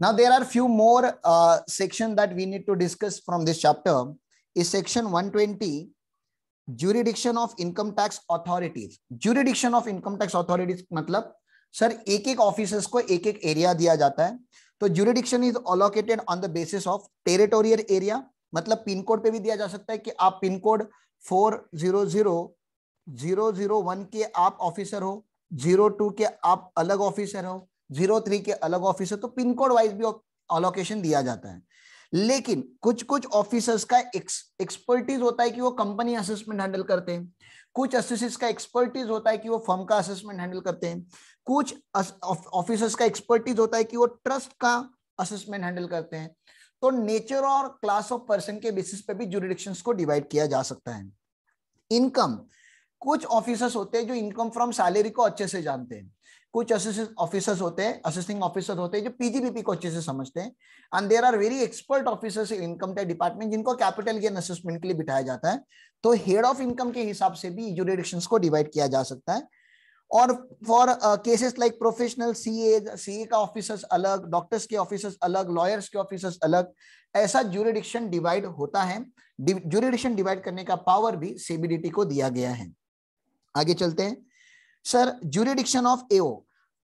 now there are few more uh, section that we need to discuss from this chapter is section 120 jurisdiction of income tax authorities jurisdiction of income tax authorities मतलब sir एक एक officers को एक एक area दिया जाता है तो jurisdiction is allocated on the basis of territorial area मतलब pin code पे भी दिया जा सकता है कि आप pin code four zero zero zero zero one के आप ऑफिसर हो जीरो टू के आप अलग ऑफिसर हो जीरो थ्री के अलग ऑफिस है तो पिन कोड वाइज भी अलोकेशन दिया जाता है लेकिन कुछ कुछ ऑफिसर्स का एक्सपर्टीज होता है कि वो कंपनी असेसमेंट हैंडल करते हैं कुछ असिस्टेंट्स का एक्सपर्टीज होता है कि वो फर्म का असेसमेंट हैंडल करते हैं कुछ ऑफिसर्स का एक्सपर्टीज होता है कि वो ट्रस्ट का असेसमेंट हैंडल करते हैं तो नेचर और क्लास ऑफ पर्सन के बेसिस पे भी जुरिडिक्शंस को डिवाइड किया जा सकता है इनकम कुछ ऑफिसर्स होते हैं जो इनकम फ्रॉम सैलरी को अच्छे से जानते हैं कुछ ऑफिसर्स होते हैं असिस्टिंग ऑफिसर होते हैं जो पीजीबीपी को अच्छे से समझते हैं and there are very expert officers in income tax department जिनको कैपिटल गेन असेसमेंट के लिए बिठाया जाता है तो हेड ऑफ इनकम के हिसाब से भी जुडिडिक्शन को डिवाइड किया जा सकता है और for cases like professional C A C का ऑफिसर्स अलग डॉक्टर्स के ऑफिसर्स अलग लॉयर्स के ऑफिसर्स अलग ऐसा जुरिडिक्शन डिवाइड होता है जुरिडिक्शन डिवाइड करने का पावर भी सीबीडीटी को दिया गया है आगे चलते हैं सर ज्यूरिडिक्शन ऑफ एओ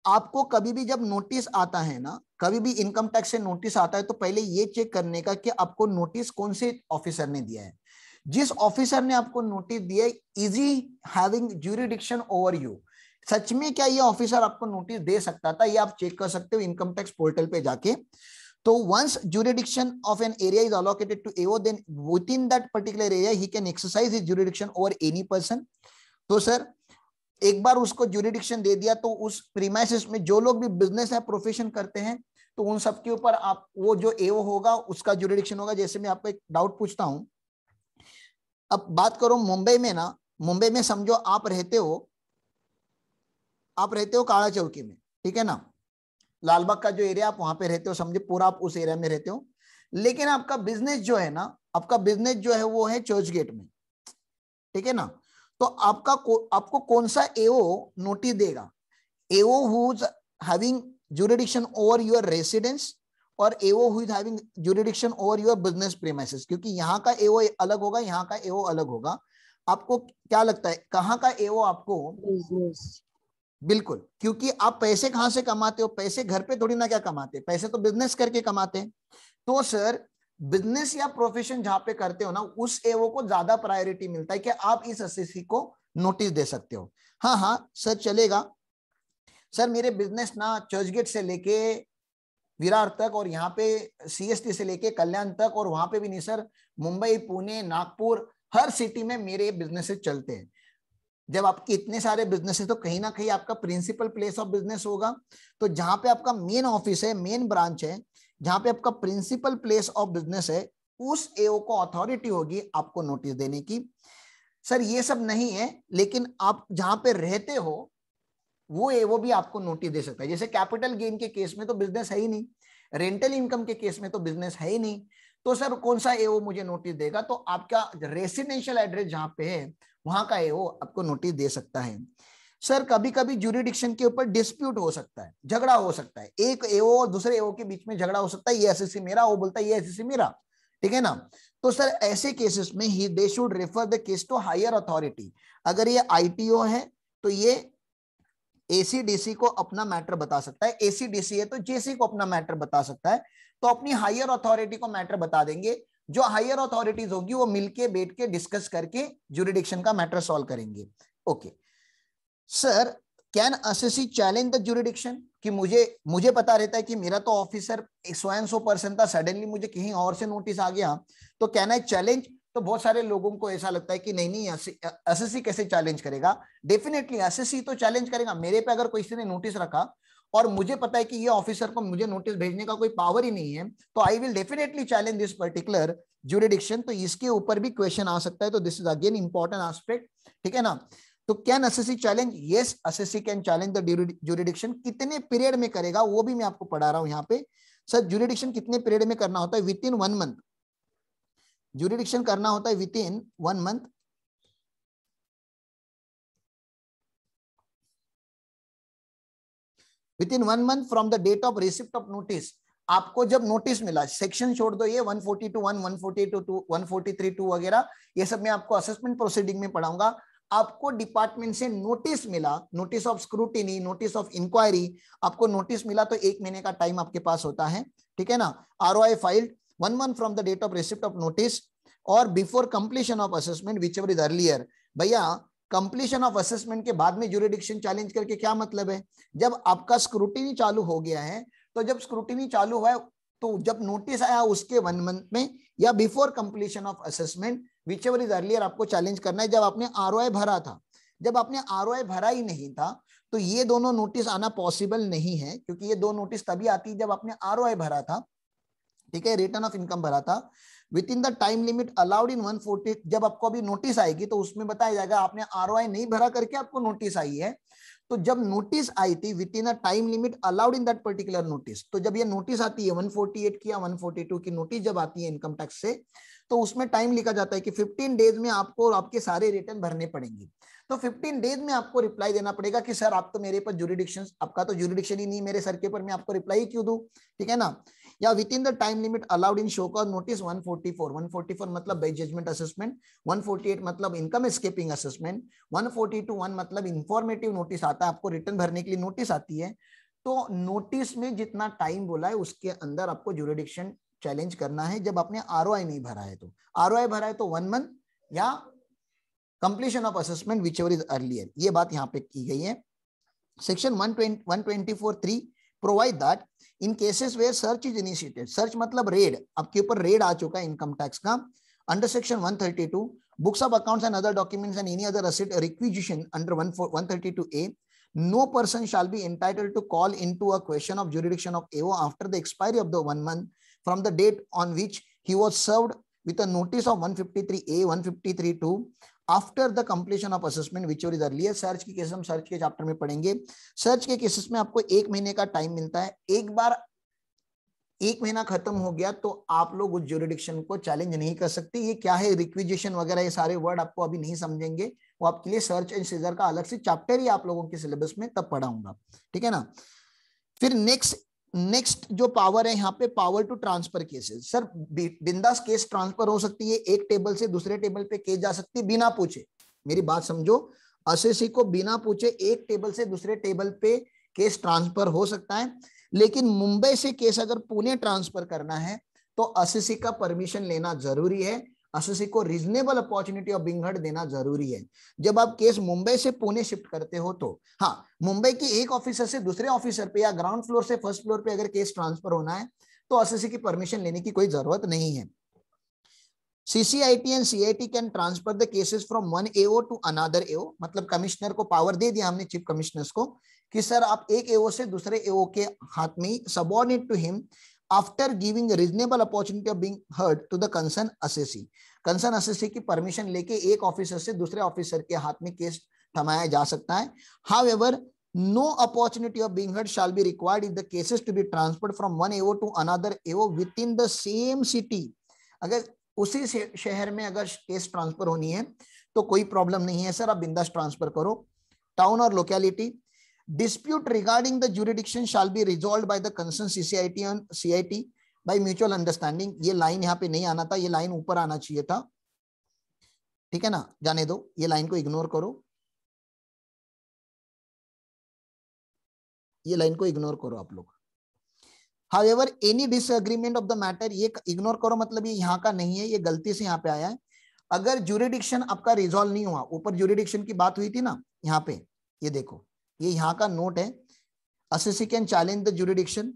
आपको कभी भी जब नोटिस आता है ना कभी भी इनकम टैक्स से नोटिस आता है तो पहले ये चेक करने का कि आपको नोटिस कौन से ऑफिसर ने दिया है जिस ऑफिसर ने आपको नोटिस दिया है is he having jurisdiction over you सच में क्या ये ऑफिसर आपको नोटिस दे सकता था ये आप चेक कर सकते हो इनकम टैक्स पोर्टल पे जाके तो once of an area is allocated to AO then within that particular area he can exercise his jurisdiction over any person तो सर एक बार उसको जुरिडिक्शन दे दिया तो उस प्रीमाइसिस में जो लोग भी बिजनेस है प्रोफेशन करते हैं तो उन सबके ऊपर आप वो जो एओ होगा उसका जुरिडिक्शन होगा जैसे मैं आपको एक डाउट पूछता हूँ अब बात करो मुंबई में ना मुंबई में समझो आप रहते हो आप रहते हो काला चौकी में ठीक है ना लालबाग का जो एरिया आप वहां पे रहते हो समझो पूरा आप उस एरिया में रहते हो लेकिन आपका बिजनेस जो है ना आपका बिजनेस जो है वो है चर्च गेट में ठीक है ना तो आपका को, आपको कौन सा एओ नोटिस देगा AO who's having jurisdiction over your residence और AO having jurisdiction over your business premises क्योंकि यहाँ का एओ अलग होगा यहाँ का एओ अलग होगा आपको क्या लगता है कहाँ का एओ आपको बिल्कुल क्योंकि आप पैसे कहां से कमाते हो पैसे घर पे थोड़ी ना क्या कमाते पैसे तो बिजनेस करके कमाते हैं तो सर बिजनेस या प्रोफेशन जहां पे करते हो ना उस एवो को ज्यादा प्रायोरिटी मिलता है कि आप इस एसएससी को नोटिस दे सकते हो हाँ हाँ सर चलेगा सर मेरे बिजनेस ना चर्चगेट से लेके विरार तक और यहाँ पे सीएसटी से लेके कल्याण तक और वहां पे भी नहीं सर मुंबई पुणे नागपुर हर सिटी में मेरे बिजनेसेस चलते हैं जब आपके इतने सारे बिजनेस है तो कहीं ना कहीं आपका प्रिंसिपल प्लेस ऑफ बिजनेस होगा तो जहां पे आपका मेन ऑफिस है मेन ब्रांच है जहां पे आपका प्रिंसिपल प्लेस ऑफ बिजनेस है उस एओ को अथॉरिटी होगी आपको नोटिस देने की सर ये सब नहीं है लेकिन आप जहां पे रहते हो वो एओ भी आपको नोटिस दे सकता है जैसे कैपिटल गेन के केस में तो बिजनेस है ही नहीं रेंटल इनकम के केस में तो बिजनेस है ही नहीं तो सर कौन सा एओ मुझे नोटिस देगा तो आपका रेसिडेंशियल एड्रेस जहां पे है वहां का एओ आपको नोटिस दे सकता है सर कभी कभी जूरिडिक्शन के ऊपर डिस्प्यूट हो सकता है झगड़ा हो सकता है एक एओ और दूसरे एओ के बीच में झगड़ा हो सकता है ये एस मेरा वो बोलता है ये एस मेरा ठीक है ना तो सर ऐसे केसेस में ही they should refer the case to higher authority अगर ये आईटीओ है तो ये एसीडीसी को अपना मैटर बता सकता है एसीडीसी है तो जेसी को अपना मैटर बता सकता है तो अपनी हायर अथॉरिटी को मैटर बता देंगे जो हायर अथॉरिटीज होगी वो मिलके बैठ के डिस्कस करके जुरिडिक्शन का मैटर सॉल्व करेंगे okay okay. Sir can assessee challenge the jurisdiction कि मुझे मुझे पता रहता है कि मेरा तो ऑफिसर स्वयं सो पर्सन था सडनली मुझे कहीं और से नोटिस आ गया तो कैन आई चैलेंज तो बहुत सारे लोगों को ऐसा लगता है कि नहीं नहीं असेसी कैसे चैलेंज करेगा डेफिनेटली असेसी तो चैलेंज करेगा मेरे पे अगर कोई ने नोटिस रखा और मुझे पता है कि ये ऑफिसर को मुझे नोटिस भेजने का कोई पावर ही नहीं है तो I will definitely challenge this particular jurisdiction तो इसके ऊपर भी क्वेश्चन आ सकता है तो this is again important aspect ठीक है ना तो can assessee challenge yes assessee can challenge jurisdiction कितने पीरियड में करेगा वो भी मैं आपको पढ़ा रहा हूं यहाँ पे सर जूरिडिक्शन कितने पीरियड में करना होता है within one month jurisdiction करना होता है within one month within one month from the date of receipt of notice आपको जब नोटिस मिला सेक्शन छोड़ दो ये 142 1 142 2, 143 2 वगैरह ये सब मैं आपको असेसमेंट प्रोसीडिंग में पढ़ाऊंगा आपको डिपार्टमेंट से नोटिस मिला notice of scrutiny notice of inquiry आपको नोटिस मिला तो एक महीने का टाइम आपके पास होता है ठीक है ना R O I filed one month from the date of receipt of notice और before completion of assessment whichever is earlier भैया कंप्लीशन ऑफ असेसमेंट के बाद में जुरिडिक्शन चैलेंज करके क्या मतलब है जब आपका स्क्रूटिनी चालू हो गया है तो जब स्क्रूटिनी चालू हुआ है तो जब नोटिस आया उसके वन मंथ में या before completion of assessment whichever is earlier आपको चैलेंज करना है जब आपने आर भरा था जब आपने आर भरा ही नहीं था तो ये दोनों नोटिस आना पॉसिबल नहीं है क्योंकि ये दो नोटिस तभी आती जब आपने आर भरा था ठीक है रिटर्न ऑफ इनकम भरा था within the time limit allowed in 140 जब आपको अभी नोटिस आएगी तो उसमें बताया जाएगा आपने आर नहीं भरा करके आपको नोटिस आई है तो जब नोटिस आई थी within a time limit allowed in that particular notice तो जब ये नोटिस आती है 148 की या 142 की नोटिस जब आती है इनकम टैक्स से तो उसमें टाइम लिखा जाता है कि 15 डेज में आपको आपके सारे रिटर्न भरने पड़ेंगे तो 15 डेज में आपको रिप्लाई देना पड़ेगा कि सर आप तो मेरे पर जुरिडिक्शन आपका तो जुरिडिक्शन ही नहीं मेरे सर के पर मैं आपको रिप्लाई क्यों दू ठीक है ना या within the time limit allowed in show cause notice 144 144 मतलब बाय जजमेंट असेसमेंट 148 मतलब इनकम एस्केपिंग असेसमेंट 1421 मतलब इंफॉर्मेटिव नोटिस आता है आपको रिटर्न भरने के लिए नोटिस आती है तो नोटिस में जितना टाइम बोला है उसके अंदर आपको जुरिडिक्शन चैलेंज करना है जब आपने आर नहीं भरा है तो आर भरा है तो वन मंथ या completion of assessment whichever is earlier ये बात यहाँ पे की गई है section one twenty provide that in cases where search is initiated search मतलब रेड आपके ऊपर रेड आ चुका है इनकम टैक्स का under section 132 books of accounts and other documents and any other asset requisition under 132A, no person shall be entitled to call into a question of jurisdiction of AO after the expiry of the one month from the date on which he was served with a notice of 153A, 153-2 after the completion of assessment whichever is earlier search के cases हम search के chapter में पढ़ेंगे search के cases में आपको एक महीने का टाइम मिलता है एक बार एक महीना खत्म हो गया तो आप लोग उस जोरिडिक्शन को चैलेंज नहीं कर सकते ये क्या है रिक्विजिशन वगैरह ये सारे वर्ड आपको अभी नहीं समझेंगे वो आपके लिए सर्च एंड सीजर का अलग से चैप्टर ही आप लोगों के सिलेबस में तब पढ़ाऊंगा ठीक है ना फिर नेक्स्ट नेक्स्ट जो पावर है यहाँ पे power to transfer cases sir बिंदास केस ट्रांसफर हो सकती है एक टेबल से दूसरे टेबल पे केस जा सकती है बिना पूछे मेरी बात समझो असेसी को बिना पूछे एक टेबल से दूसरे टेबल पे केस ट्रांसफर हो सकता है लेकिन मुंबई से केस अगर पुणे ट्रांसफर करना है तो असेसी का परमिशन लेना जरूरी है एसएससी को रीजनेबल अपॉर्चुनिटी ऑफ बिंगहट देना जरूरी है जब आप केस मुंबई से पुणे शिफ्ट करते हो तो हाँ मुंबई के एक ऑफिसर से दूसरे ऑफिसर पे या ग्राउंड फ्लोर से फर्स्ट फ्लोर पे अगर केस ट्रांसफर होना है तो एसएससी की परमिशन लेने की कोई जरूरत नहीं है CCIT and CIT can transfer the cases from one AO to another AO मतलब कमिश्नर को पावर दे दिया हमने चीफ कमिश्नर्स को कि सर आप एक एओ से दूसरे एओ के हाथ में subordinate to him after giving reasonable opportunity of being heard to the concerned assessee concerned assessee की परमिशन लेके एक ऑफिसर से दूसरे ऑफिसर के हाथ में केस थमाया जा सकता है however no opportunity of being heard shall be required if the cases to be transferred from one AO to another AO within the same city अगर उसी शहर में अगर केस ट्रांसफर होनी है तो कोई प्रॉब्लम नहीं है सर आप बिंदास ट्रांसफर करो टाउन और locality dispute regarding the jurisdiction shall be resolved by the concerned CCIT and CIT by mutual understanding ये लाइन यहाँ पे नहीं आना था ये लाइन ऊपर आना चाहिए था ठीक है ना जाने दो ये लाइन को इग्नोर करो ये लाइन को इग्नोर करो आप लोग एवर एनी डिसमेंट ऑफ द मैटर ये इग्नोर करो मतलब ये यहाँ का नहीं है ये गलती से यहाँ पे आया है अगर जुरिडिक्शन आपका रिजोल्व नहीं हुआ ऊपर जुरिडिक्शन की बात हुई थी ना यहाँ पे ये देखो ये यहाँ का नोट है assessee can challenge the jurisdiction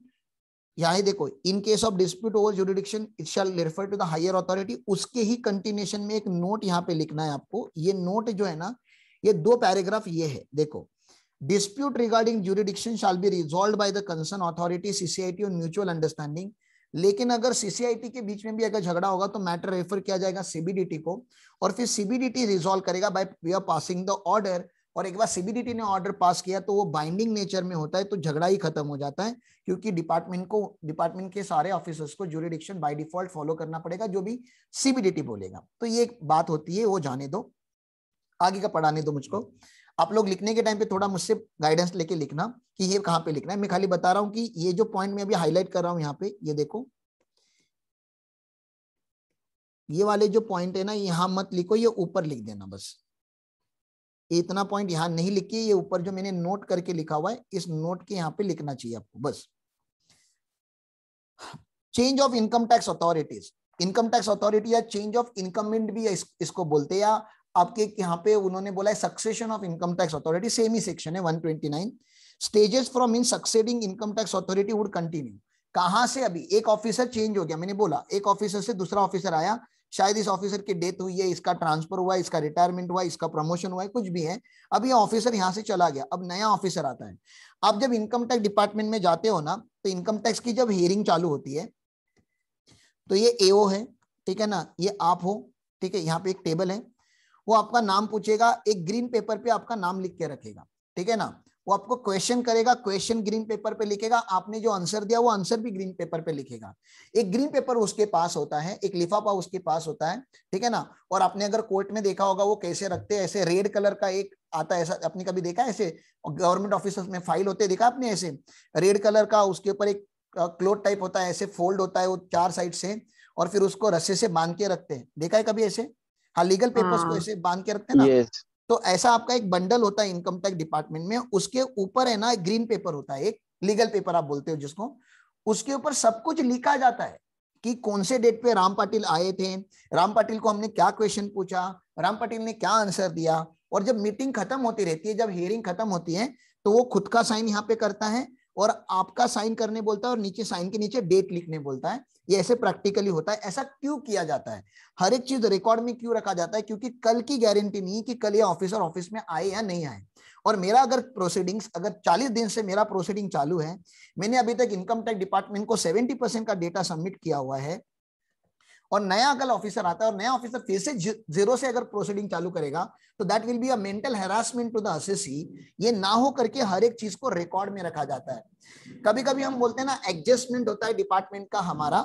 यहाँ देखो in case of dispute over jurisdiction it shall refer to the higher authority उसके ही कंटिन्यूशन में एक नोट यहाँ पे लिखना है आपको ये नोट जो है ना ये दो पैराग्राफ ये है देखो dispute regarding jurisdiction shall be resolved by the concerned authority CCIT और म्यूचुअल अंडरस्टैंडिंग लेकिन अगर सीसीआईटी के बीच में भी अगर झगड़ा होगा तो मैटर रेफर किया जाएगा सीबीडीटी को और फिर सीबीडीटी रिजोल्व करेगा by or passing the order और एक बार सीबीडीटी ने ऑर्डर पास किया तो वो बाइंडिंग नेचर में होता है तो झगड़ा ही खत्म हो जाता है क्योंकि डिपार्टमेंट को डिपार्टमेंट के सारे ऑफिसर्स को जुरिडिक्शन बाय डिफॉल्ट फॉलो करना पड़ेगा जो भी सीबीडीटी बोलेगा तो ये एक बात होती है वो जाने दो आगे का पढ़ाने दो मुझको आप लोग लिखने के टाइम पे थोड़ा मुझसे गाइडेंस लेके लिखना कि ये कहाँ पे लिखना है मैं खाली बता रहा हूँ कि ये जो पॉइंट मैं अभी हाईलाइट कर रहा हूँ यहाँ पे ये देखो ये वाले जो पॉइंट है ना यहाँ मत लिखो ये ऊपर लिख देना बस इतना पॉइंट यहाँ नहीं लिखिए ये ऊपर जो मैंने नोट करके लिखा हुआ है इस नोट के यहाँ पे लिखना चाहिए आपको बस change of income tax authorities income tax authority या चेंज ऑफ इनकमेंट भी इस, इसको बोलते हैं या आपके यहाँ पे उन्होंने बोला है succession of income tax authority same ही सेक्शन है 129 stages from in succeeding income tax authority would continue कहां से अभी एक ऑफिसर चेंज हो गया मैंने बोला एक ऑफिसर से दूसरा ऑफिसर आया शायद इस ऑफिसर की डेथ हुई है इसका ट्रांसफर हुआ इसका रिटायरमेंट हुआ इसका प्रमोशन हुआ है कुछ भी है अब ये ऑफिसर यहाँ से चला गया अब नया ऑफिसर आता है आप जब इनकम टैक्स डिपार्टमेंट में जाते हो ना तो इनकम टैक्स की जब हियरिंग चालू होती है तो ये एओ है ठीक है ना ये आप हो ठीक है यहाँ पे एक टेबल है वो आपका नाम पूछेगा एक ग्रीन पेपर पे आपका नाम लिख के रखेगा ठीक है ना वो आपको क्वेश्चन करेगा क्वेश्चन ग्रीन पेपर पे लिखेगा आपने जो आंसर दिया वो आंसर भी ग्रीन पेपर पे लिखेगा एक ग्रीन पेपर उसके पास होता है एक लिफाफा उसके पास होता है ठीक है ना और आपने अगर कोर्ट में देखा होगा वो कैसे रखते हैं ऐसे रेड कलर का एक आता है ऐसा आपने कभी देखा ऐसे गवर्नमेंट ऑफिस में फाइल होते देखा आपने ऐसे रेड कलर का उसके ऊपर एक क्लोथ टाइप होता है ऐसे फोल्ड होता है वो चार साइड से और फिर उसको रस्से से बांध के रखते हैं देखा है कभी ऐसे हाँ लीगल पेपर को हाँ। ऐसे बांध के रखते हैं ना तो ऐसा आपका एक बंडल होता है इनकम टैक्स डिपार्टमेंट में उसके ऊपर है ना ग्रीन पेपर होता है एक लीगल पेपर आप बोलते हो जिसको उसके ऊपर सब कुछ लिखा जाता है कि कौन से डेट पे राम पाटिल आए थे राम पाटिल को हमने क्या क्वेश्चन पूछा राम पाटिल ने क्या आंसर दिया और जब मीटिंग खत्म होती रहती है जब हियरिंग खत्म होती है तो वो खुद का साइन यहाँ पे करता है और आपका साइन करने बोलता है और नीचे साइन के नीचे डेट लिखने बोलता है ये ऐसे प्रैक्टिकली होता है ऐसा क्यों किया जाता है हर एक चीज रिकॉर्ड में क्यों रखा जाता है क्योंकि कल की गारंटी नहीं कि कल ये ऑफिसर ऑफिस में आए या नहीं आए और मेरा अगर प्रोसीडिंग्स अगर 40 दिन से मेरा प्रोसीडिंग चालू है मैंने अभी तक इनकम टैक्स डिपार्टमेंट को 70 परसेंट का डेटा सबमिट किया हुआ है और नया अगर ऑफिसर आता है और नया ऑफिसर फिर से जीरो से अगर प्रोसीडिंग चालू करेगा तो that will be a mental harassment to the assessee ये ना हो करके हर एक चीज को रिकॉर्ड में रखा जाता है कभी कभी हम बोलते हैं ना एडजस्टमेंट होता है डिपार्टमेंट का हमारा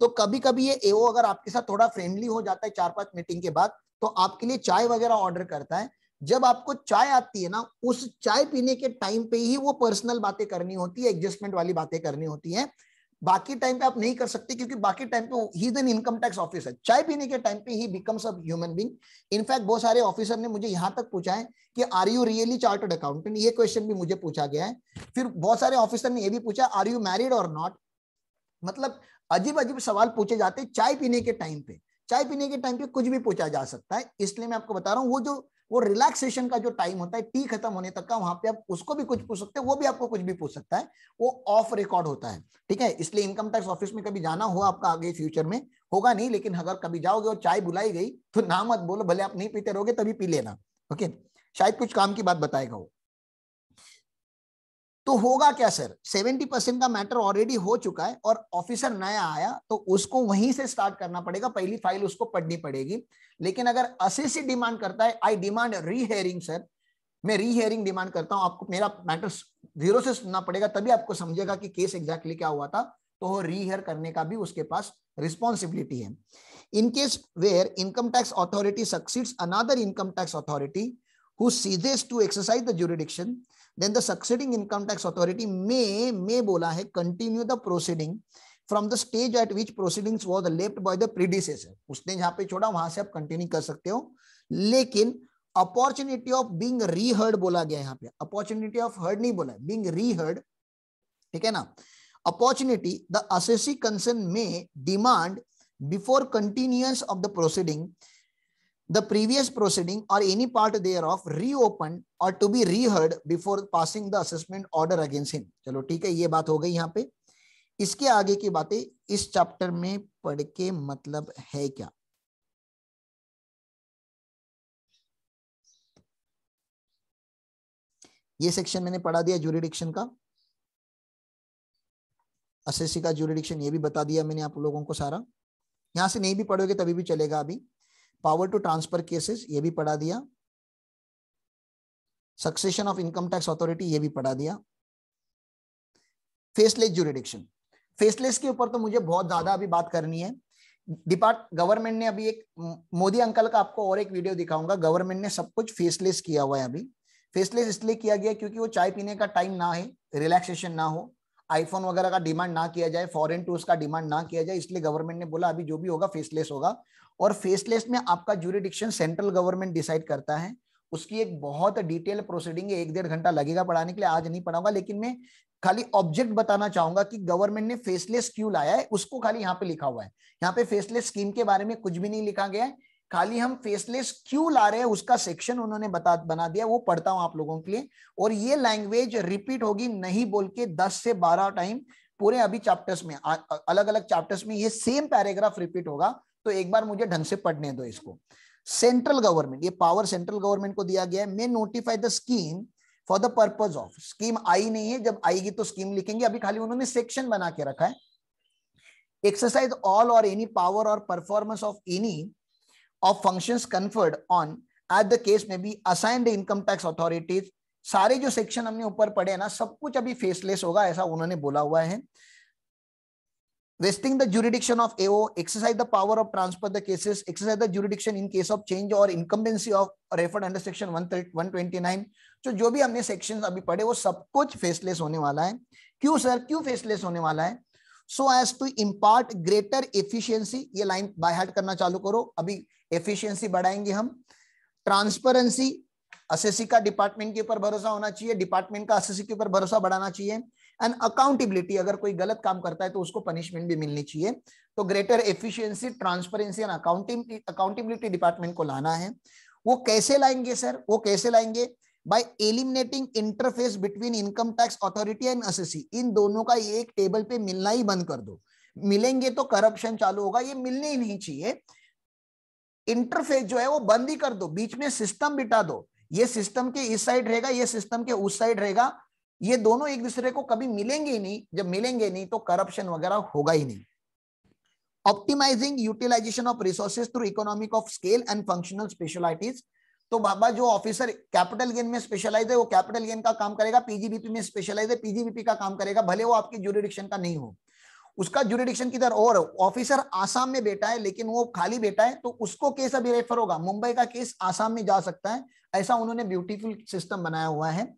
तो कभी कभी ये एओ अगर आपके साथ थोड़ा फ्रेंडली हो जाता है चार पांच मीटिंग के बाद तो आपके लिए चाय वगैरह ऑर्डर करता है जब आपको चाय आती है ना उस चाय पीने के टाइम पे ही वो पर्सनल बातें करनी होती है एडजस्टमेंट वाली बातें करनी होती है बाकी टाइम पे आप नहीं कर सकते क्योंकि बाकी टाइम पे ही देन इनकम टैक्स ऑफिसर चाय पीने के टाइम पे ही becomes a human being in fact बहुत सारे ऑफिसर ने मुझे यहां तक पूछा है कि are you really chartered accountant ये क्वेश्चन भी मुझे पूछा गया है फिर बहुत सारे ऑफिसर ने यह भी पूछा आर यू मैरिड और नॉट मतलब अजीब अजीब सवाल पूछे जाते चाय पीने के टाइम पे चाय पीने के टाइम पे कुछ भी पूछा जा सकता है इसलिए मैं आपको बता रहा हूँ वो जो वो रिलैक्सेशन का जो टाइम होता है टी खत्म होने तक का वहां पे आप उसको भी कुछ पूछ सकते हैं वो भी आपको कुछ भी पूछ सकता है वो ऑफ रिकॉर्ड होता है ठीक है इसलिए इनकम टैक्स ऑफिस में कभी जाना हुआ आपका आगे फ्यूचर में होगा नहीं लेकिन अगर कभी जाओगे और चाय बुलाई गई तो ना मत बोलो भले आप नहीं पीते रहोगे तभी पी लेना ओके शायद कुछ काम की बात बताएगा वो तो होगा क्या सर सेवेंटी परसेंट का मैटर ऑलरेडी हो चुका है और ऑफिसर नया आया तो उसको वहीं से स्टार्ट करना पड़ेगा पहली फाइल उसको पढ़नी पड़ेगी लेकिन अगर असेसी डिमांड करता है आई डिमांड रीहेयरिंग सर मैं रीहेयरिंग डिमांड करता हूं आपको मेरा मैटर जीरो से सुनना पड़ेगा तभी आपको समझेगा कि केस एग्जैक्टली क्या हुआ था तो रीहेयर करने का भी उसके पास रिस्पॉन्सिबिलिटी है in case where income tax authority succeeds another income tax authority who ceases to exercise the jurisdiction then the succeeding income tax authority may may bola hai continue the proceeding from the stage at which proceeding was left by the predecessor उसने जहां पे छोड़ा वहां से आप continue कर सकते हो लेकिन अपॉर्चुनिटी ऑफ बींग रीहर्ड बोला गया यहाँ पे अपॉर्चुनिटी ऑफ हर्ड नहीं बोला बींग रीहर्ड ठीक है ना अपॉर्चुनिटी द असेसी कंसर्न में demand before continuance of the proceeding the previous proceeding or any part thereof reopened or to be reheard before passing the assessment order against him chalo theek hai ye baat ho gayi yahan pe iske aage ki baatein is chapter mein padh ke matlab hai kya ये section मैंने पढ़ा दिया jurisdiction का assessee का jurisdiction ये भी बता दिया मैंने आप लोगों को सारा यहां से नहीं भी पढ़ोगे तभी भी चलेगा अभी पावर टू ट्रांसफर केसेस ये भी पढ़ा दिया succession of income tax authority ये भी पढ़ा दिया फेसलेस जुरिडिक्शन फेसलेस के ऊपर तो मुझे बहुत ज्यादा अभी बात करनी है डिपार्ट गवर्नमेंट ने अभी एक मोदी अंकल का आपको और एक वीडियो दिखाऊंगा गवर्नमेंट ने सब कुछ फेसलेस किया हुआ है अभी फेसलेस इसलिए किया गया क्योंकि वो चाय पीने का टाइम ना है रिलैक्सेशन ना हो आईफोन वगैरह का डिमांड ना किया जाए फॉरेन टूर्स का डिमांड ना किया जाए इसलिए गवर्नमेंट ने बोला अभी जो भी होगा फेसलेस होगा और फेसलेस में आपका जूरिडिक्शन सेंट्रल गवर्नमेंट डिसाइड करता है उसकी एक बहुत डिटेल प्रोसीडिंग है एक डेढ़ घंटा लगेगा पढ़ाने के लिए आज नहीं पढ़ाऊंगा लेकिन मैं खाली ऑब्जेक्ट बताना चाहूंगा कि गवर्नमेंट ने फेसलेस क्यों लाया है उसको खाली यहाँ पे लिखा हुआ है यहाँ पे फेसलेस स्कीम के बारे में कुछ भी नहीं लिखा गया है खाली हम फेसलेस क्यों ला रहे हैं उसका सेक्शन उन्होंने बता बना दिया वो पढ़ता हूं आप लोगों के लिए और ये लैंग्वेज रिपीट होगी नहीं बोल के दस से बारह टाइम पूरे अभी चैप्टर्स में अलग अलग चैप्टर्स में ये सेम पैराग्राफ रिपीट होगा तो एक बार मुझे ढंग से पढ़ने दो इसको सेंट्रल गवर्नमेंट ये पावर सेंट्रल गवर्नमेंट को दिया गया है may notify the scheme for the purpose of scheme आई नहीं है जब आएगी तो स्कीम लिखेंगे अभी खाली उन्होंने सेक्शन बना के रखा है exercise all or any power or performance of any of functions conferred on as the case may be assigned income tax authorities सारे जो सेक्शन हमने ऊपर पढ़े हैं ना सब कुछ अभी फेसलेस होगा ऐसा उन्होंने बोला हुआ है vesting the jurisdiction of AO, exercise the power of transfer the cases, exercise the jurisdiction in case of change or incumbency of referred under section 129. तो जो भी हमने सेक्शन अभी पढ़े वो सब कुछ फेसलेस होने वाला है क्यों सर क्यों फेसलेस होने वाला है so as to impart greater efficiency ये लाइन बाय हार्ट करना चालू करो अभी एफिशिएंसी बढ़ाएंगे हम ट्रांसपेरेंसी असेसी का डिपार्टमेंट के ऊपर भरोसा होना चाहिए डिपार्टमेंट का असेसी के ऊपर भरोसा बढ़ाना चाहिए एंड अकाउंटेबिलिटी अगर कोई गलत काम करता है तो उसको पनिशमेंट भी मिलनी चाहिए तो greater efficiency transparency and accounting accountability department को लाना है वो कैसे लाएंगे सर वो कैसे लाएंगे by eliminating interface between income tax authority and assessee इन दोनों का एक टेबल पे मिलना ही बंद कर दो मिलेंगे तो करप्शन चालू होगा ये मिलने ही नहीं चाहिए इंटरफेस जो है वो बंद ही कर दो बीच में सिस्टम बिटा दो ये सिस्टम के इस साइड रहेगा ये सिस्टम के उस साइड रहेगा ये दोनों एक दूसरे को कभी मिलेंगे ही नहीं जब मिलेंगे नहीं तो करप्शन वगैरह होगा ही नहीं optimising utilisation of resources through economic of scale and functional specialities तो बाबा जो ऑफिसर कैपिटल गेन में स्पेशलाइज है वो कैपिटल गेन का काम करेगा पीजीबीपी में स्पेशलाइज है पीजीबीपी का काम करेगा भले वो आपकी जुरिडिक्शन का नहीं हो उसका जुरिडिक्शन किधर और ऑफिसर आसाम में बेटा है लेकिन वो खाली बेटा है तो उसको केस अभी रेफर होगा मुंबई का केस आसाम में जा सकता है ऐसा उन्होंने ब्यूटीफुल सिस्टम बनाया हुआ है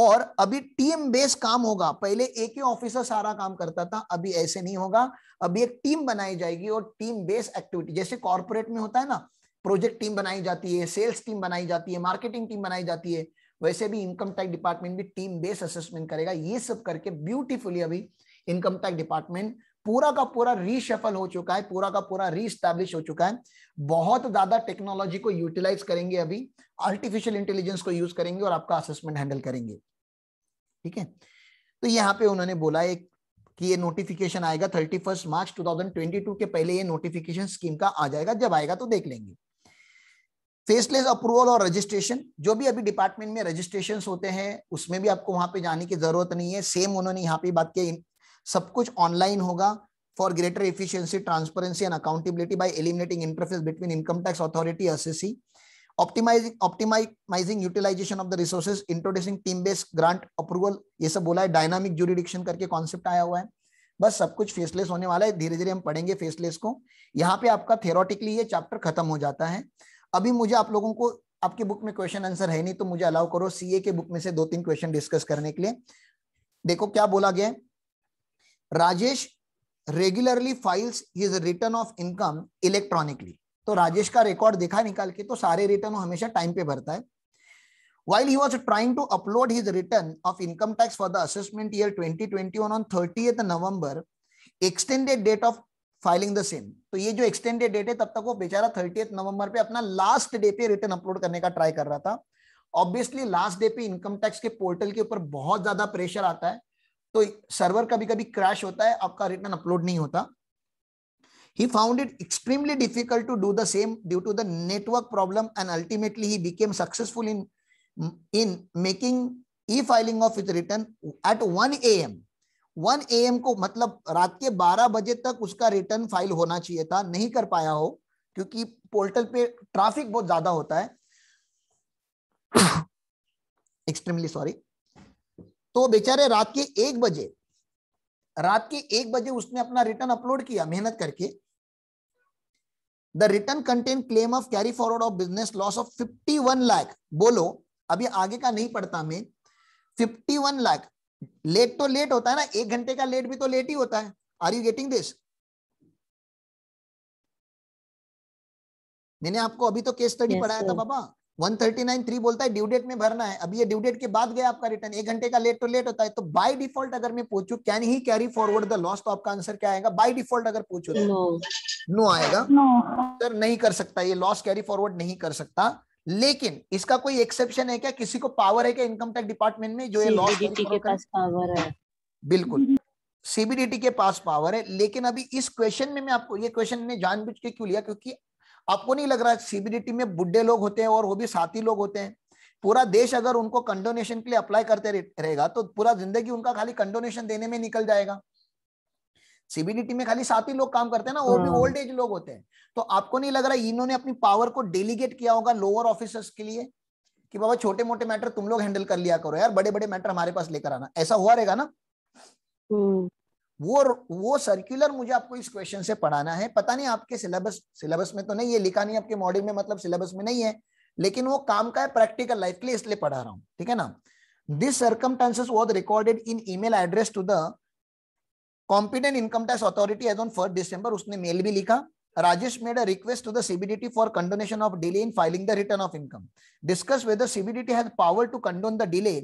और अभी टीम बेस काम होगा पहले एक ही ऑफिसर सारा काम करता था अभी ऐसे नहीं होगा अभी एक टीम बनाई जाएगी और टीम बेस एक्टिविटी जैसे कॉर्पोरेट में होता है ना प्रोजेक्ट टीम बनाई जाती है सेल्स टीम बनाई जाती है मार्केटिंग टीम बनाई जाती है वैसे भी इनकम टैक्स डिपार्टमेंट भी टीम बेस असेसमेंट करेगा ये सब करके ब्यूटीफुली अभी इनकम टैक्स डिपार्टमेंट पूरा का पूरा रीशफल हो चुका है पूरा का पूरा रीस्टैब्लिश हो चुका है बहुत ज्यादा टेक्नोलॉजी को यूटिलाइज करेंगे अभी आर्टिफिशियल इंटेलिजेंस को यूज करेंगे और आपका असेसमेंट हैंडल करेंगे ठीक है तो यहाँ पे उन्होंने बोला एक कि ये नोटिफिकेशन आएगा थर्टी फर्स्ट मार्च टू के पहले ये नोटिफिकेशन स्कीम का आ जाएगा जब आएगा तो देख लेंगे फेसलेस अप्रूवल और रजिस्ट्रेशन जो भी अभी डिपार्टमेंट में रजिस्ट्रेशन होते हैं उसमें भी आपको वहां पे जाने की जरूरत नहीं है सेम उन्होंने यहाँ पे बात की सब कुछ ऑनलाइन होगा for greater efficiency transparency and accountability by eliminating interface between income tax authority SSC optimising optimising utilisation of the resources introducing team based grant approval ये सब बोला है डायनामिक ज्यूरिडिक्शन करके कॉन्सेप्ट आया हुआ है बस सब कुछ फेसलेस होने वाला है धीरे धीरे हम पढ़ेंगे फेसलेस को यहाँ पे आपका थेरोटिकली ये चैप्टर खत्म हो जाता है अभी मुझे आप लोगों को आपके बुक में क्वेश्चन आंसर है नहीं तो मुझे अलाउ करो सीए के बुक में से दो तीन क्वेश्चन डिस्कस करने के लिए देखो क्या बोला गया है Rajesh regularly files his return of income electronically तो राजेश का रिकॉर्ड देखा निकाल के तो सारे रिटर्न हमेशा टाइम पे भरता है while he was trying to upload his return of income tax for the assessment year 2021 on 30th November, extended date of filing the same तो ये जो एक्सटेंडेड डेट है तब तक वो बेचारा 30th नवंबर पे अपना लास्ट डे पे रिटर्न अपलोड करने का ट्राई कर रहा था Obviously लास्ट डे पे इनकम टैक्स के पोर्टल के ऊपर बहुत ज्यादा प्रेशर आता है तो सर्वर कभी कभी क्रैश होता है आपका रिटर्न अपलोड नहीं होता ही found it extremely difficult to do the same due to the network problem and ultimately he became successful in in making e filing of his return at one a m one a m को मतलब रात के बारह बजे तक उसका return file होना चाहिए था नहीं कर पाया हो क्योंकि पोर्टल पे ट्राफिक बहुत ज्यादा होता है एक्सट्रीमली सॉरी तो बेचारे रात के एक बजे रात के एक बजे उसने अपना रिटर्न अपलोड किया मेहनत करके the return contain claim of carry forward of business loss of 51 lakh बोलो अभी आगे का नहीं पढ़ता मैं 51 लाख लेट तो लेट होता है ना एक घंटे का लेट भी तो लेट ही होता है आर यू गेटिंग दिस मैंने आपको अभी तो केस स्टडी yes, पढ़ाया था बाबा बोलता है ड्यू डेट में भरना है अभी ये ड्यू डेट के बाद गया आपका रिटर्न एक घंटे का लेट लेट तो होता है तो बाय डिफॉल्ट अगर मैं पूछू can he carry forward the loss तो आपका आंसर क्या आएगा बाय डिफॉल्ट अगर पूछू नो तो। no. no आएगा no. नहीं कर सकता ये लॉस कैरी फॉरवर्ड नहीं कर सकता लेकिन इसका कोई एक्सेप्शन है क्या किसी को पावर है क्या इनकम टैक्स डिपार्टमेंट में जो ये लॉस पावर है बिल्कुल सीबीडीटी के पास पावर है लेकिन अभी इस क्वेश्चन में मैं आपको ये क्वेश्चन ने जानबूझ के क्यों लिया क्योंकि आपको नहीं लग रहा सीबीडीटी में बुढ़े लोग होते हैं और वो भी साथी लोग होते हैं पूरा देश अगर उनको कंडोनेशन के लिए अप्लाई करते रहेगा तो पूरा जिंदगी उनका खाली कंडोनेशन देने में निकल जाएगा सीबीडीटी में खाली साथ ही लोग काम करते हैं ना वो भी ओल्ड हाँ। एज लोग होते हैं तो आपको नहीं लग रहा इन्होंने अपनी पावर को डेलीगेट किया होगा लोअर ऑफिसर्स के लिए कि बाबा छोटे मोटे मैटर तुम लोग हैंडल कर लिया करो यार बड़े बड़े मैटर हमारे पास लेकर आना ऐसा हुआ रहेगा ना हम्म। वो वो सर्कुलर मुझे आपको इस क्वेश्चन से पढ़ाना है पता नहीं आपके सिलेबस सिलेबस में तो नहीं है लिखा नहीं आपके मॉड्यूल में मतलब सिलेबस में नहीं है लेकिन वो काम का है प्रैक्टिकल लाइफ के लिए इसलिए पढ़ा रहा हूँ ठीक है ना this circumstances was recorded in email address to the competent income tax authority as on first December उसने मेल भी लिखा Rajesh made a request to the CBDT for condonation of delay in filing the return of income discuss whether CBDT has power to condone the delay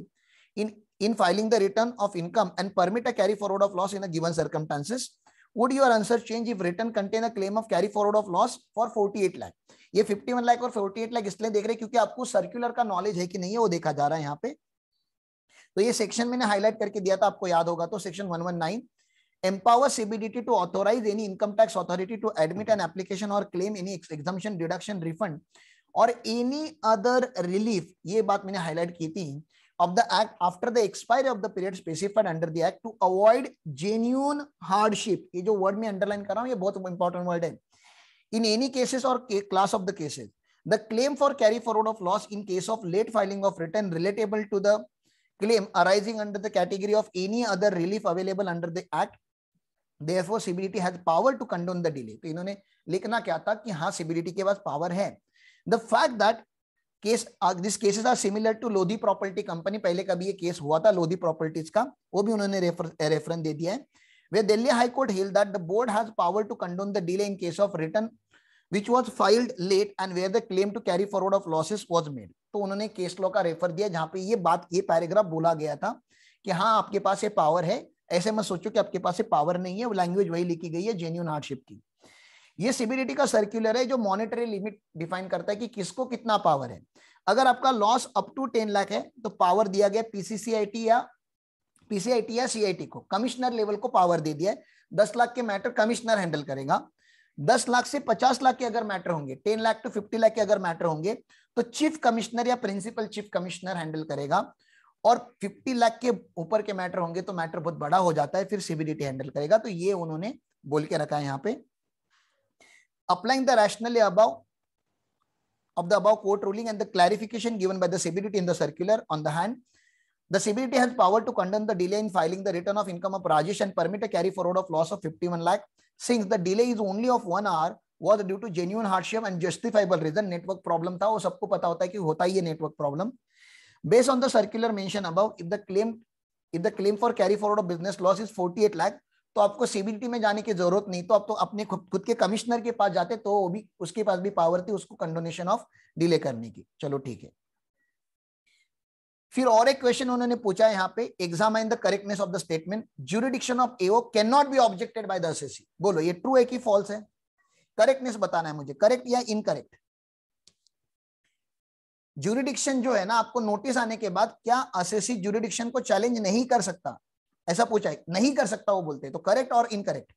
in in filing the return of income and permit a carry forward of loss in a given circumstances would your answer change if return contain a claim of carry forward of loss for 48 lakh ye 51 lakh aur 48 lakh isliye dekh rahe kyunki aapko circular ka knowledge hai ki nahi hai wo dekha ja raha hai yahan pe to ye section maine highlight karke diya tha aapko yaad hoga to section 119 empower CBDT to authorize any income tax authority to admit an application or claim any exemption deduction refund or any other relief ye baat maine highlight ki thi of the act after the expiry of the period specified under the act to avoid genuine hardship ye jo word में underline kar raha hu ye bahut important word hai in any cases or class of the cases the claim for carry forward of loss in case of late filing of return relatable to the claim arising under the category of any other relief available under the act therefore cbdt has power to condone the delay to inhone likhna kya tha ki ha cbdt ke paas power hai the fact that case this cases are similar to Lodhi property company पहले कभी ये case हुआ था Lodhi properties का वो भी उन्होंने refer reference दे दिया है वे Delhi high court held that the board has power to condone the delay in case of return which was filed late and where the claim to carry forward of losses was made तो उन्होंने case law का refer दिया जहां पे ये बात ये paragraph बोला गया था कि हाँ आपके पास ये पावर है ऐसे मत सोचो कि आपके पास ये पावर नहीं है वो लैंग्वेज वही लिखी गई है जेन्यून हार्डशिप की ये सीबीडीटी का सर्क्यूलर है जो मॉनेटरी लिमिट डिफाइन करता है कि किसको कितना पावर है अगर आपका loss up to ten lakh है तो पावर दिया गया पीसीसीआईटी या पीसीआईटी या सीआईटी को कमिश्नर लेवल को पावर दे दिया है दस लाख के मैटर कमिश्नर हैंडल करेगा दस लाख से पचास लाख के अगर मैटर होंगे ten lakh to fifty lakh के अगर मैटर होंगे तो चीफ कमिश्नर या प्रिंसिपल चीफ कमिश्नर हैंडल करेगा और फिफ्टी लाख के ऊपर के मैटर होंगे तो मैटर बहुत बड़ा हो जाता है फिर सीबीडीटी हैंडल करेगा तो ये उन्होंने बोल के रखा है यहाँ पे applying the rationale above of the above court ruling and the clarification given by the CBDT in the circular on the hand, the CBDT has power to condemn the delay in filing the return of income of Rajesh and permit a carry forward of loss of 51 lakh. Since the delay is only of 1 hour, was due to genuine hardship and justifiable reason network problem tha wo sabko pata hota hai ki hota hi hai network problem based on the circular mention above if the claim if the claim for carry forward of business loss is 48 lakh तो आपको CBT में जाने की जरूरत नहीं तो आप तो अपने खुद के कमिश्नर के पास जाते तो वो भी उसके पास भी पावर थी उसको कंडोनेशन ऑफ डिले करने की चलो ठीक है फिर और एक क्वेश्चन उन्होंने पूछा यहाँ पे examine the correctness of the statement jurisdiction of AO can not be objected by the SSC बोलो ये ट्रू है कि फॉल्स है करेक्टनेस बताना है मुझे करेक्ट या इनकरेक्ट ज्यूरिडिक्शन जो है ना आपको नोटिस आने के बाद क्या एसएससी ज्यूरिडिक्शन e को चैलेंज नहीं कर सकता ऐसा पूछा है नहीं कर सकता वो बोलते तो करेक्ट और इनकरेक्ट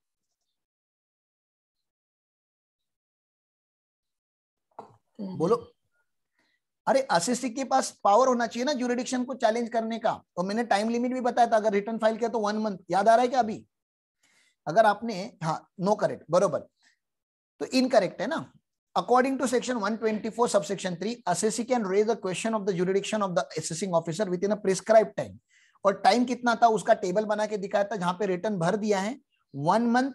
बोलो अरे असिस्टिक के पास पावर होना चाहिए ना जुरिडिक्शन को चैलेंज करने का और तो मैंने टाइम लिमिट भी बताया था अगर रिटर्न फाइल किया तो वन मंथ याद आ रहा है क्या अभी अगर आपने हाँ नो करेक्ट बरोबर तो इनकरेक्ट है ना according to section 124 subsection 3 assessee can raise a question of the jurisdiction of the assessing officer within a prescribed time और टाइम कितना था उसका टेबल बना के दिखाया था जहां पे रिटर्न भर दिया है one month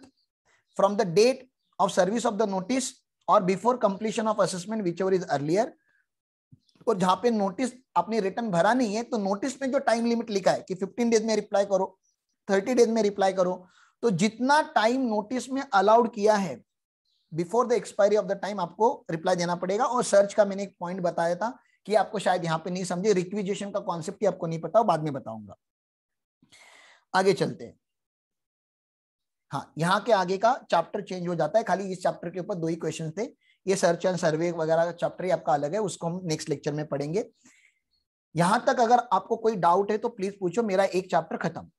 from the date of service of the notice और before completion of assessment whichever is earlier और जहां पे नोटिस आपने रिटर्न भरा नहीं है तो नोटिस में जो टाइम लिमिट लिखा है कि 15 डेज में रिप्लाई करो 30 डेज में रिप्लाई करो तो जितना टाइम नोटिस में अलाउड किया है before the expiry of the time आपको रिप्लाई देना पड़ेगा और सर्च का मैंने एक पॉइंट बताया था कि आपको शायद यहाँ पे नहीं समझे रिक्विजेशन का कॉन्सेप्ट आपको नहीं पता बाद में बताऊंगा आगे चलते हैं हाँ यहाँ के आगे का चैप्टर चेंज हो जाता है खाली इस चैप्टर के ऊपर दो ही क्वेश्चन थे ये सर्च एंड सर्वे वगैरह का चैप्टर ही आपका अलग है उसको हम नेक्स्ट लेक्चर में पढ़ेंगे यहां तक अगर आपको कोई डाउट है तो प्लीज पूछो मेरा एक चैप्टर खत्म